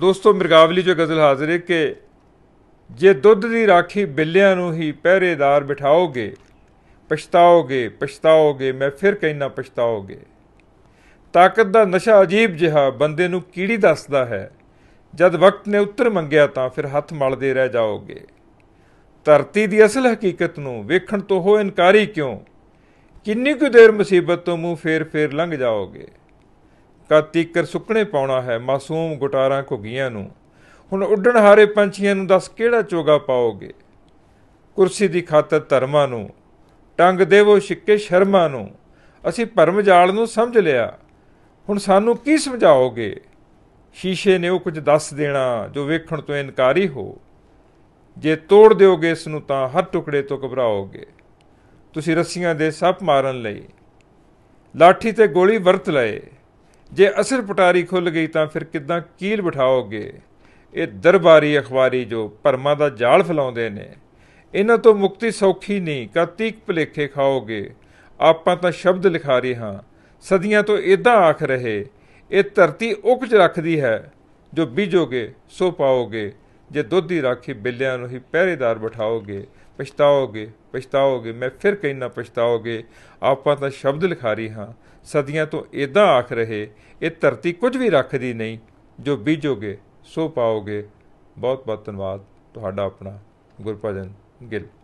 ਦੋਸਤੋ ਮਿਰਗਾਵਲੀ ਜੋ ਗਜ਼ਲ ਹਾਜ਼ਰ ਹੈ ਕਿ ਜੇ ਦੁੱਧ ਦੀ ਰਾਖੀ ਬਿੱਲਿਆਂ ਨੂੰ ਹੀ ਪਹਿਰੇਦਾਰ ਬਿਠਾਓਗੇ ਪਛਤਾਓਗੇ ਪਛਤਾਓਗੇ ਮੈਂ ਫਿਰ ਕਹਿਣਾ ਪਛਤਾਓਗੇ ਤਾਕਤ ਦਾ ਨਸ਼ਾ ਅਜੀਬ ਜਿਹਾ ਬੰਦੇ ਨੂੰ ਕੀੜੀ ਦੱਸਦਾ ਹੈ ਜਦ ਵਕਤ ਨੇ ਉੱਤਰ ਮੰਗਿਆ ਤਾਂ ਫਿਰ ਹੱਥ ਮਲਦੇ ਰਹਿ ਜਾਓਗੇ ਧਰਤੀ ਦੀ ਅਸਲ ਹਕੀਕਤ ਨੂੰ ਵੇਖਣ ਤੋਂ ਹੋ ਇਨਕਾਰੀ ਕਿਉਂ ਕਿੰਨੀ ਕੁ ਦੇਰ ਮੁਸੀਬਤ ਤੋਂ ਮੂੰਹ ਫੇਰ ਫੇਰ ਲੰਘ ਜਾਓਗੇ ਕਾ ਤੀਕਰ ਸੁੱਕਣੇ ਪਾਉਣਾ ਹੈ ਮਾਸੂਮ ਗੁਟਾਰਾਂ ਘੁੱਗੀਆਂ ਨੂੰ ਹੁਣ ਉੱਡਣ ਹਾਰੇ ਪੰਛੀਆਂ ਨੂੰ ਦੱਸ ਕਿਹੜਾ ਚੋਗਾ ਪਾਓਗੇ ਕੁਰਸੀ ਦੀ ਖਾਤਰ ਧਰਮਾਂ ਨੂੰ ਟੰਗ ਦੇਵੋ ਸ਼ਿੱਕੇ ਸ਼ਰਮਾਂ ਨੂੰ ਅਸੀਂ ਭਰਮ ਜਾਲ ਨੂੰ ਸਮਝ ਲਿਆ ਹੁਣ ਸਾਨੂੰ ਕੀ ਸਮਝਾਓਗੇ ਸ਼ੀਸ਼ੇ ਨੇ ਉਹ ਕੁਝ ਦੱਸ ਦੇਣਾ ਜੋ ਵੇਖਣ ਤੋਂ ਇਨਕਾਰੀ ਹੋ ਜੇ ਤੋੜ ਦਿਓਗੇ ਇਸ ਨੂੰ ਤਾਂ ਹਰ ਟੁਕੜੇ ਤੋਂ ਘਬਰਾਓਗੇ ਤੁਸੀਂ ਰੱਸੀਆਂ ਦੇ ਸੱਪ ਮਾਰਨ ਲਈ ਲਾਠੀ ਤੇ ਗੋਲੀ ਵਰਤ ਲਏ ਜੇ ਅਸਲ ਪਟਾਰੀ ਖੁੱਲ ਗਈ ਤਾਂ ਫਿਰ ਕਿਦਾਂ ਕੀਲ ਬਿਠਾਓਗੇ ਇਹ ਦਰਬਾਰੀ ਅਖਬਾਰੀ ਜੋ ਪਰਮਾ ਦਾ ਜਾਲ ਫਲਾਉਂਦੇ ਨੇ ਇਹਨਾਂ ਤੋਂ ਮੁਕਤੀ ਸੌਖੀ ਨਹੀਂ ਕਤਿਕ ਭਲੇਖੇ ਖਾਓਗੇ ਆਪਾਂ ਤਾਂ ਸ਼ਬਦ ਲਿਖਾ ਰਹੇ ਹਾਂ ਸਦੀਆਂ ਤੋਂ ਇਦਾਂ ਆਖ ਰਹੇ ਇਹ ਧਰਤੀ ਉਪਜ ਰੱਖਦੀ ਹੈ ਜੋ ਬੀਜੋਗੇ ਸੋ ਪਾਓਗੇ ਜੇ ਦੁੱਧ ਹੀ ਰਾਖੀ ਬਿੱਲਿਆਂ ਨੂੰ ਹੀ ਪਹਿਰੇਦਾਰ ਬਿਠਾਓਗੇ ਪਛਤਾਓਗੇ ਪਛਤਾਓਗੇ ਮੈਂ ਫਿਰ ਕਹਿਣਾ ਪਛਤਾਓਗੇ ਆਪਾਂ ਤਾਂ ਸ਼ਬਦ ਲਿਖਾਰੀ ਹਾਂ ਸਦੀਆਂ ਤੋਂ ਇਦਾਂ ਆਖ ਰਹੇ ਇਹ ਧਰਤੀ ਕੁਝ ਵੀ ਰੱਖਦੀ ਨਹੀਂ ਜੋ ਬੀਜੋਗੇ ਸੋ ਪਾਓਗੇ ਬਹੁਤ ਬਹੁਤ ਧੰਨਵਾਦ ਤੁਹਾਡਾ ਆਪਣਾ ਗੁਰਪ੍ਰਜਨ ਗਿੱਲ